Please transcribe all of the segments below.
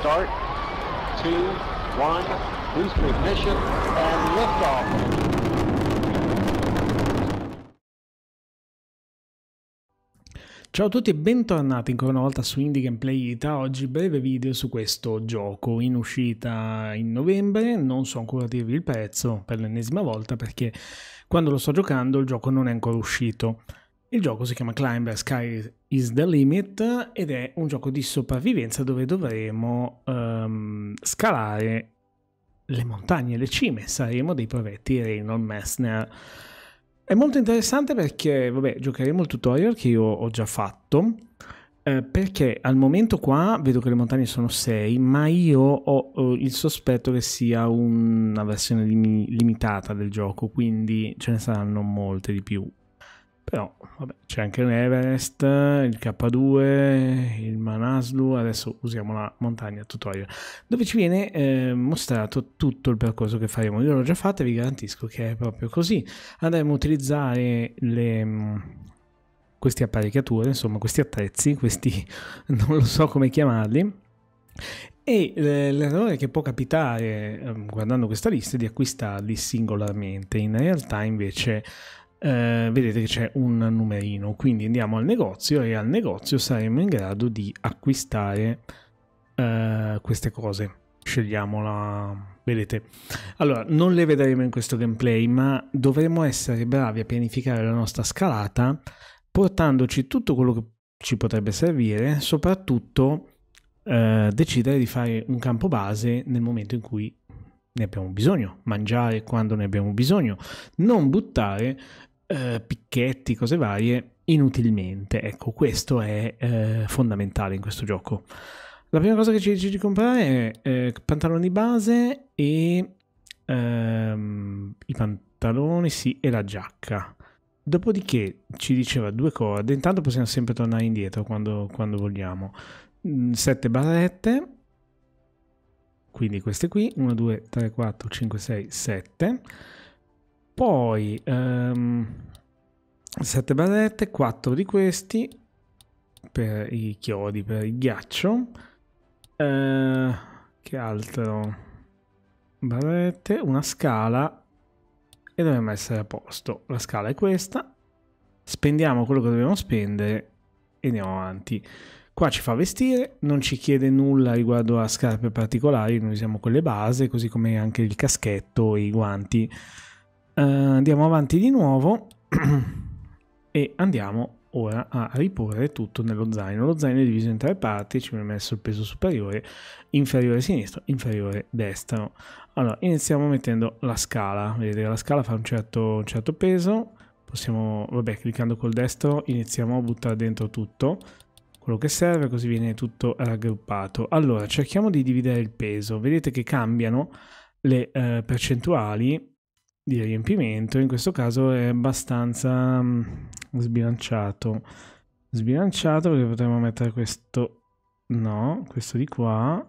start, two, one, boost ignition, and liftoff. Ciao a tutti e bentornati ancora una volta su Indie Gameplay Ita, oggi breve video su questo gioco in uscita in novembre, non so ancora dirvi il prezzo per l'ennesima volta perché quando lo sto giocando il gioco non è ancora uscito, il gioco si chiama Climber Sky is the Limit ed è un gioco di sopravvivenza dove dovremo um, scalare le montagne, le cime, saremo dei provetti Reynold Messner. È molto interessante perché, vabbè, giocheremo il tutorial che io ho già fatto, eh, perché al momento qua vedo che le montagne sono 6, ma io ho, ho eh, il sospetto che sia una versione lim- limitata del gioco, quindi ce ne saranno molte di più. Però vabbè, c'è anche l'Everest, il K2, il Manaslu, adesso usiamo la montagna tutorial, dove ci viene eh, mostrato tutto il percorso che faremo. Io l'ho già fatto e vi garantisco che è proprio così. Andremo a utilizzare le, mm, queste apparecchiature, insomma questi attrezzi, questi non lo so come chiamarli, e eh, l'errore che può capitare mm, guardando questa lista è di acquistarli singolarmente, in realtà invece eh, vedete che c'è un numerino, quindi andiamo al negozio e al negozio saremo in grado di acquistare eh, queste cose. Scegliamo la... vedete. Allora, non le vedremo in questo gameplay, ma dovremo essere bravi a pianificare la nostra scalata portandoci tutto quello che ci potrebbe servire, soprattutto eh, decidere di fare un campo base nel momento in cui ne abbiamo bisogno, mangiare quando ne abbiamo bisogno, non buttare eh, picchetti, cose varie, inutilmente. Ecco, questo è eh, fondamentale in questo gioco. La prima cosa che ci dice di comprare è eh, pantaloni base e ehm, i pantaloni, sì, e la giacca. Dopodiché ci diceva due corde, intanto possiamo sempre tornare indietro quando, quando vogliamo. Mm, sette barrette, quindi queste qui, 1, 2, 3, 4, 5, 6, 7. Poi um, 7 barrette, 4 di questi per i chiodi, per il ghiaccio. Uh, che altro? Barrette, una scala e dovremmo essere a posto. La scala è questa. Spendiamo quello che dobbiamo spendere e andiamo avanti. Qua ci fa vestire, non ci chiede nulla riguardo a scarpe particolari, noi usiamo quelle base, così come anche il caschetto e i guanti. Eh, andiamo avanti di nuovo e andiamo ora a riporre tutto nello zaino. Lo zaino è diviso in tre parti, ci viene messo il peso superiore, inferiore sinistro, inferiore destro. Allora, iniziamo mettendo la scala. Vedete la scala fa un certo, un certo peso. Possiamo, vabbè, cliccando col destro iniziamo a buttare dentro tutto quello che serve, così viene tutto raggruppato. Allora, cerchiamo di dividere il peso. Vedete che cambiano le eh, percentuali di riempimento, in questo caso è abbastanza mm, sbilanciato. Sbilanciato perché potremmo mettere questo, no, questo di qua.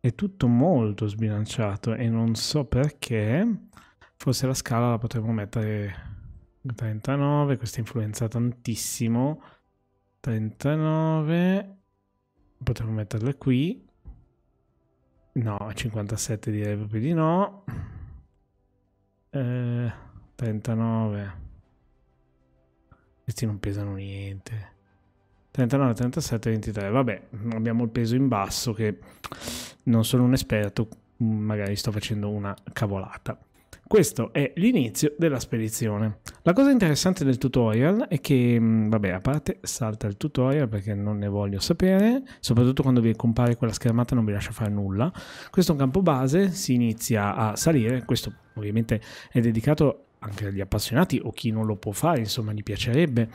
È tutto molto sbilanciato e non so perché. Forse la scala la potremmo mettere 39, questa influenza tantissimo. 39, potremmo metterla qui. No, 57 direi proprio di no. Eh, 39. Questi non pesano niente. 39, 37, 23. Vabbè, abbiamo il peso in basso che non sono un esperto, magari sto facendo una cavolata. Questo è l'inizio della spedizione. La cosa interessante del tutorial è che, mm, vabbè, a parte salta il tutorial perché non ne voglio sapere, soprattutto quando vi compare quella schermata non vi lascia fare nulla. Questo è un campo base, si inizia a salire, questo ovviamente è dedicato anche agli appassionati o chi non lo può fare, insomma, gli piacerebbe,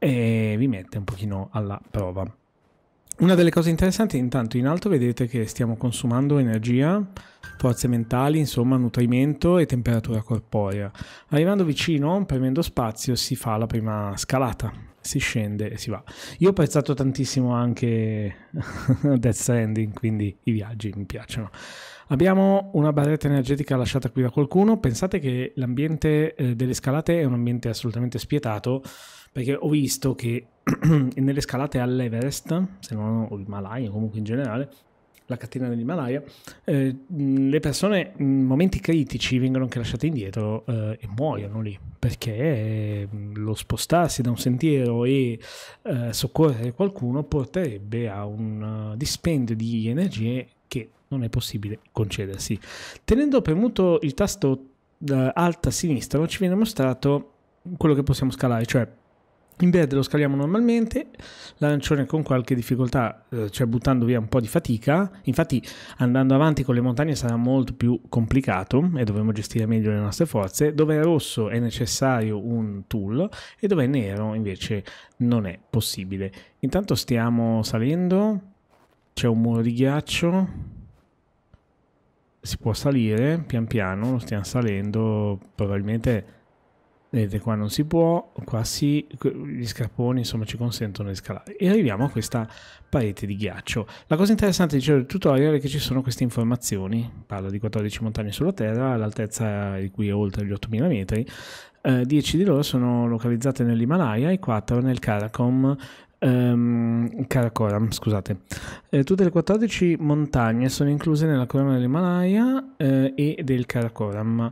e vi mette un pochino alla prova. Una delle cose interessanti, intanto in alto vedete che stiamo consumando energia, forze mentali, insomma nutrimento e temperatura corporea. Arrivando vicino, premendo spazio, si fa la prima scalata, si scende e si va. Io ho apprezzato tantissimo anche Death Stranding, quindi i viaggi mi piacciono. Abbiamo una barretta energetica lasciata qui da qualcuno. Pensate che l'ambiente eh, delle scalate è un ambiente assolutamente spietato, perché ho visto che nelle scalate all'Everest, se non o Himalaya, comunque in generale, la catena dell'Himalaya, eh, le persone in momenti critici vengono anche lasciate indietro eh, e muoiono lì perché lo spostarsi da un sentiero e eh, soccorrere qualcuno porterebbe a un eh, dispendio di energie che non è possibile concedersi. Tenendo premuto il tasto eh, alta a sinistra ci viene mostrato quello che possiamo scalare, cioè in verde lo scaliamo normalmente, l'arancione con qualche difficoltà, eh, cioè buttando via un po' di fatica, infatti andando avanti con le montagne sarà molto più complicato e dovremo gestire meglio le nostre forze, dove è rosso è necessario un tool e dove è nero invece non è possibile. Intanto stiamo salendo, c'è un muro di ghiaccio, si può salire pian piano, stiamo salendo, probabilmente vedete qua non si può, qua sì, gli scarponi insomma ci consentono di scalare e arriviamo a questa parete di ghiaccio. La cosa interessante dicevo del tutorial è che ci sono queste informazioni, parla di 14 montagne sulla Terra, l'altezza di cui è oltre gli 8000 metri, 10 eh, di loro sono localizzate nell'Himalaya e 4 nel Karakom ehm, Karakoram, scusate. Eh, tutte le 14 montagne sono incluse nella corona dell'Himalaya eh, e del Karakoram.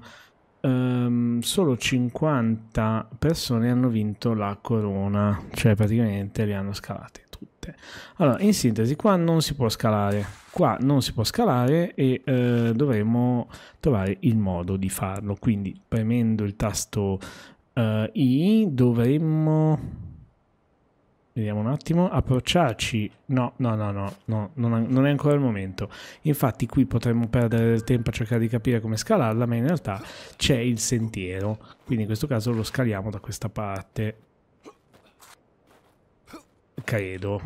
Um, ehm, solo 50 persone hanno vinto la corona, cioè praticamente le hanno scalate tutte. Allora, in sintesi, qua non si può scalare, qua non si può scalare e uh, dovremo trovare il modo di farlo. Quindi premendo il tasto uh, I dovremmo Vediamo un attimo, approcciarci, no, no, no, no, no non, non, è ancora il momento. Infatti qui potremmo perdere del tempo a cercare di capire come scalarla, ma in realtà c'è il sentiero, quindi in questo caso lo scaliamo da questa parte, credo.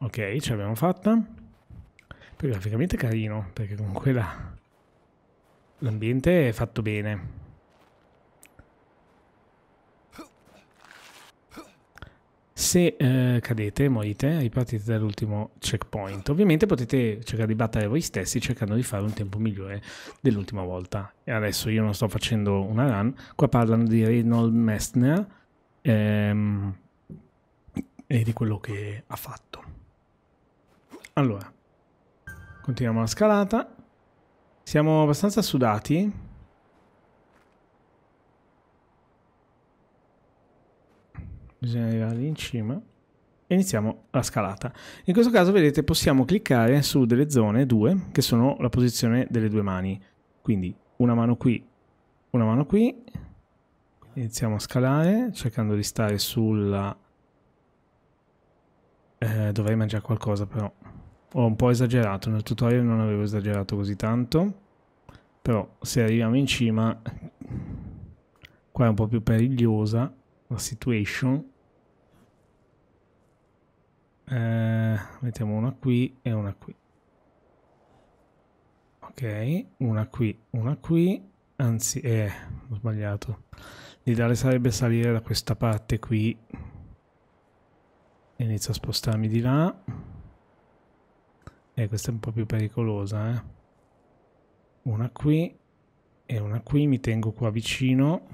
Ok, ce l'abbiamo fatta. Poi graficamente carino, perché con quella L'ambiente è fatto bene. Se eh, cadete, morite, ripartite dall'ultimo checkpoint. Ovviamente potete cercare di battere voi stessi cercando di fare un tempo migliore dell'ultima volta. E adesso io non sto facendo una run. Qua parlano di Reynold Messner ehm, e di quello che ha fatto. Allora, continuiamo la scalata siamo abbastanza sudati. Bisogna arrivare lì in cima. E iniziamo la scalata. In questo caso, vedete, possiamo cliccare su delle zone due, che sono la posizione delle due mani. Quindi una mano qui, una mano qui. Iniziamo a scalare, cercando di stare sulla... Eh, dovrei mangiare qualcosa però ho un po' esagerato, nel tutorial non avevo esagerato così tanto, però se arriviamo in cima, qua è un po' più perigliosa la situation. Eh, mettiamo una qui e una qui. Ok, una qui, una qui, anzi, eh, ho sbagliato. L'ideale sarebbe salire da questa parte qui. Inizio a spostarmi di là. Eh, questa è un po' più pericolosa, eh. Una qui e una qui, mi tengo qua vicino.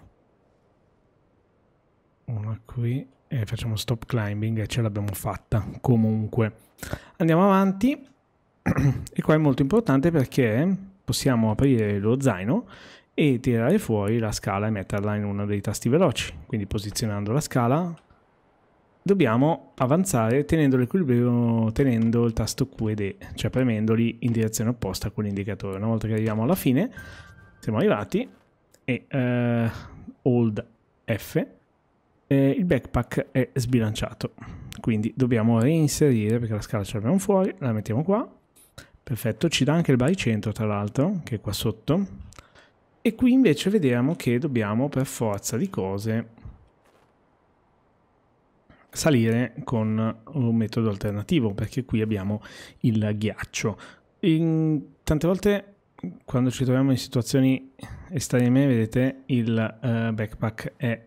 Una qui e facciamo stop climbing e ce l'abbiamo fatta. Comunque, andiamo avanti. e qua è molto importante perché possiamo aprire lo zaino e tirare fuori la scala e metterla in uno dei tasti veloci. Quindi posizionando la scala dobbiamo avanzare tenendo l'equilibrio, tenendo il tasto Q ed E, cioè premendoli in direzione opposta a quell'indicatore. Una volta che arriviamo alla fine, siamo arrivati, e eh, hold F, eh, il backpack è sbilanciato. Quindi dobbiamo reinserire, perché la scala ce l'abbiamo fuori, la mettiamo qua. Perfetto, ci dà anche il baricentro tra l'altro, che è qua sotto. E qui invece vediamo che dobbiamo per forza di cose salire con un metodo alternativo perché qui abbiamo il ghiaccio. In, tante volte quando ci troviamo in situazioni estreme, vedete, il uh, backpack è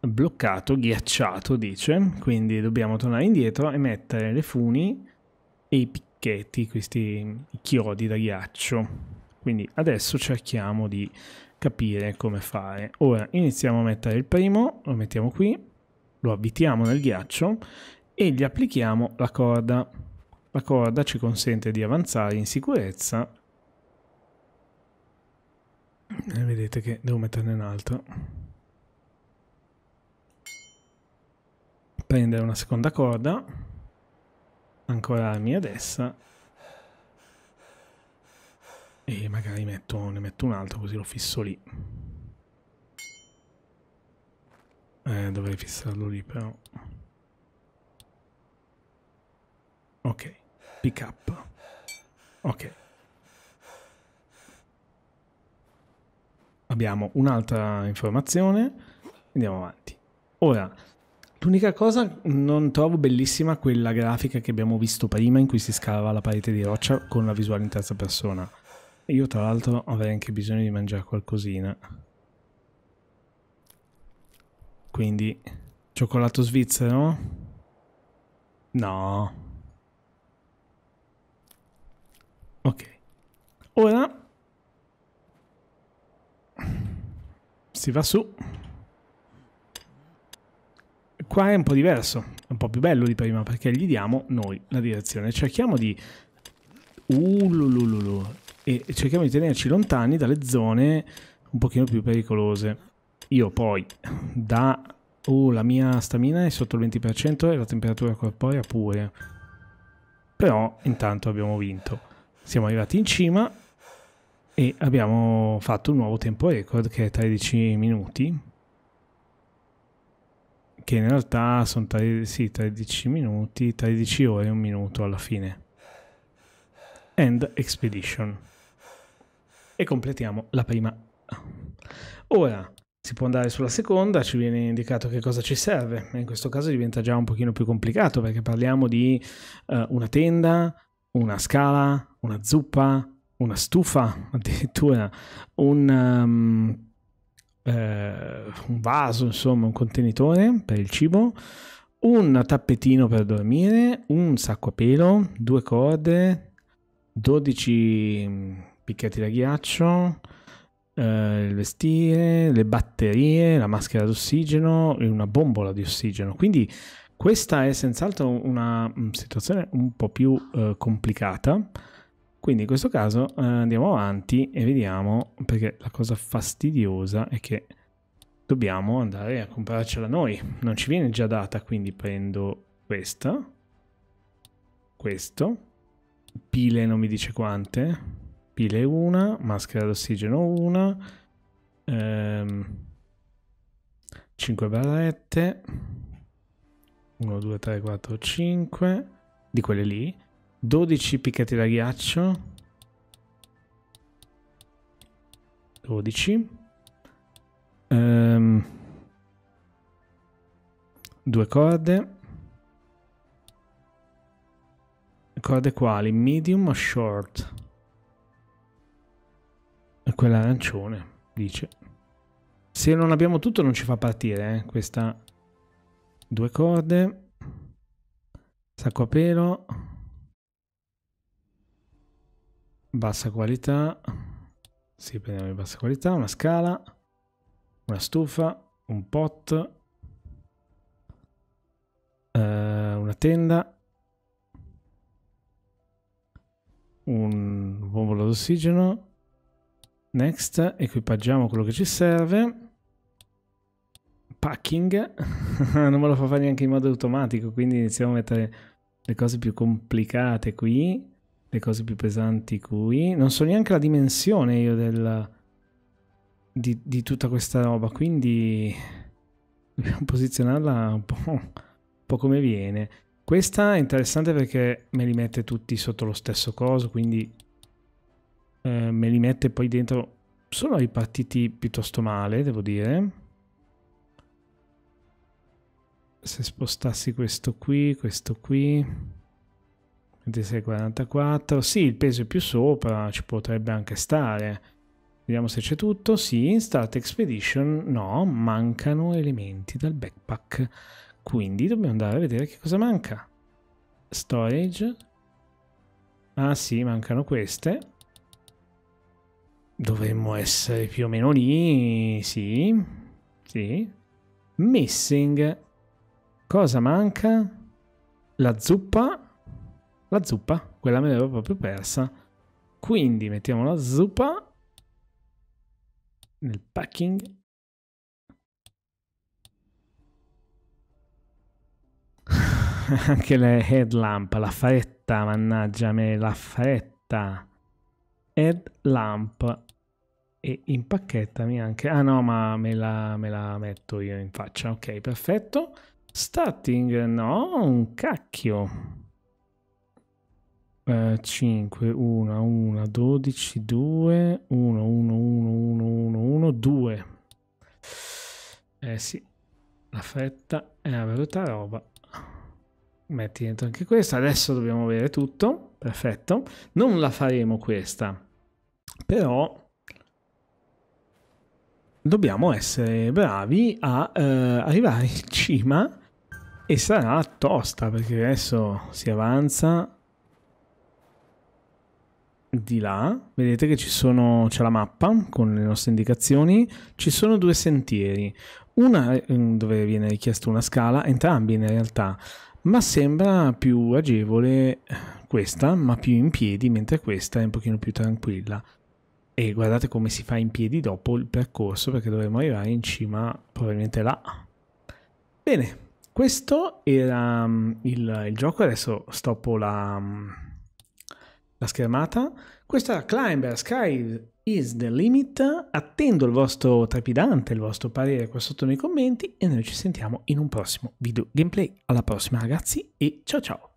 bloccato, ghiacciato, dice, quindi dobbiamo tornare indietro e mettere le funi e i picchetti, questi chiodi da ghiaccio. Quindi adesso cerchiamo di capire come fare. Ora iniziamo a mettere il primo, lo mettiamo qui, lo avvitiamo nel ghiaccio e gli applichiamo la corda. La corda ci consente di avanzare in sicurezza. E eh, vedete che devo metterne un altro. Prendere una seconda corda, ancorarmi ad essa e magari metto, ne metto un altro così lo fisso lì. Eh, dovrei fissarlo lì però. Ok, pick up. Ok. Abbiamo un'altra informazione. Andiamo avanti. Ora, l'unica cosa non trovo bellissima quella grafica che abbiamo visto prima in cui si scava la parete di roccia con la visuale in terza persona. Io tra l'altro avrei anche bisogno di mangiare qualcosina. Quindi cioccolato svizzero? No. Ok. Ora si va su. Qua è un po' diverso, è un po' più bello di prima perché gli diamo noi la direzione. Cerchiamo di... Uh, e cerchiamo di tenerci lontani dalle zone un pochino più pericolose. Io poi da... Uh, la mia stamina è sotto il 20% e la temperatura corporea pure. Però intanto abbiamo vinto. Siamo arrivati in cima e abbiamo fatto un nuovo tempo record che è 13 minuti. Che in realtà sono tre, sì, 13 minuti, 13 ore e un minuto alla fine. End Expedition. E completiamo la prima. Ora, si può andare sulla seconda, ci viene indicato che cosa ci serve. ma In questo caso diventa già un pochino più complicato perché parliamo di uh, una tenda, una scala, una zuppa, una stufa, addirittura un, um, eh, un vaso, insomma, un contenitore per il cibo, un tappetino per dormire, un sacco a pelo, due corde, 12 mm, picchetti da ghiaccio, eh, il vestire, le batterie, la maschera d'ossigeno e una bombola di ossigeno. Quindi questa è senz'altro una mm, situazione un po' più eh, complicata. Quindi in questo caso eh, andiamo avanti e vediamo, perché la cosa fastidiosa è che dobbiamo andare a comprarcela noi. Non ci viene già data, quindi prendo questa, questo, pile non mi dice quante, pile una, maschera d'ossigeno una, ehm, 5 barrette, 1, 2, 3, 4, 5, di quelle lì, 12 picchetti da ghiaccio, 12, ehm, due corde, corde quali? Medium o short? E quella dice. Se non abbiamo tutto non ci fa partire, eh? Questa... Due corde. Sacco a pelo. Bassa qualità. Sì, prendiamo di bassa qualità. Una scala. Una stufa. Un pot. Uh, una tenda. Un bombolo d'ossigeno Next, equipaggiamo quello che ci serve. Packing, non me lo fa fare neanche in modo automatico, quindi iniziamo a mettere le cose più complicate qui, le cose più pesanti qui. Non so neanche la dimensione io della, di, di tutta questa roba, quindi dobbiamo posizionarla un po', un po' come viene. Questa è interessante perché me li mette tutti sotto lo stesso coso, quindi eh, me li mette poi dentro. Sono ripartiti piuttosto male, devo dire. Se spostassi questo qui, questo qui, 26,44, sì, il peso è più sopra, ci potrebbe anche stare. Vediamo se c'è tutto. Sì, in Start Expedition no, mancano elementi dal backpack. Quindi dobbiamo andare a vedere che cosa manca. Storage. Ah sì, mancano queste. Dovremmo essere più o meno lì, sì, sì. Missing. Cosa manca? La zuppa. La zuppa, quella me l'avevo proprio persa. Quindi mettiamo la zuppa nel packing. Anche la headlamp, la fretta, mannaggia me, la fretta add lamp e impacchettami anche ah no ma me la, me la metto io in faccia ok perfetto starting no un cacchio 5, 1, 1, 12, 2, 1, 1, 1, 1, 1, 1, 2. Eh sì, la fretta è una brutta roba. Metti dentro anche questa. Adesso dobbiamo avere tutto. Perfetto. Non la faremo questa però dobbiamo essere bravi a eh, arrivare in cima e sarà tosta perché adesso si avanza di là vedete che ci sono c'è la mappa con le nostre indicazioni ci sono due sentieri una mm, dove viene richiesta una scala entrambi in realtà ma sembra più agevole questa ma più in piedi mentre questa è un pochino più tranquilla e guardate come si fa in piedi dopo il percorso perché dovremo arrivare in cima probabilmente là. Bene, questo era mm, il, il gioco, adesso stoppo la, mm, la schermata. Questo era Climber Sky is the limit, attendo il vostro trepidante, il vostro parere qua sotto nei commenti e noi ci sentiamo in un prossimo video gameplay. Alla prossima ragazzi e ciao ciao!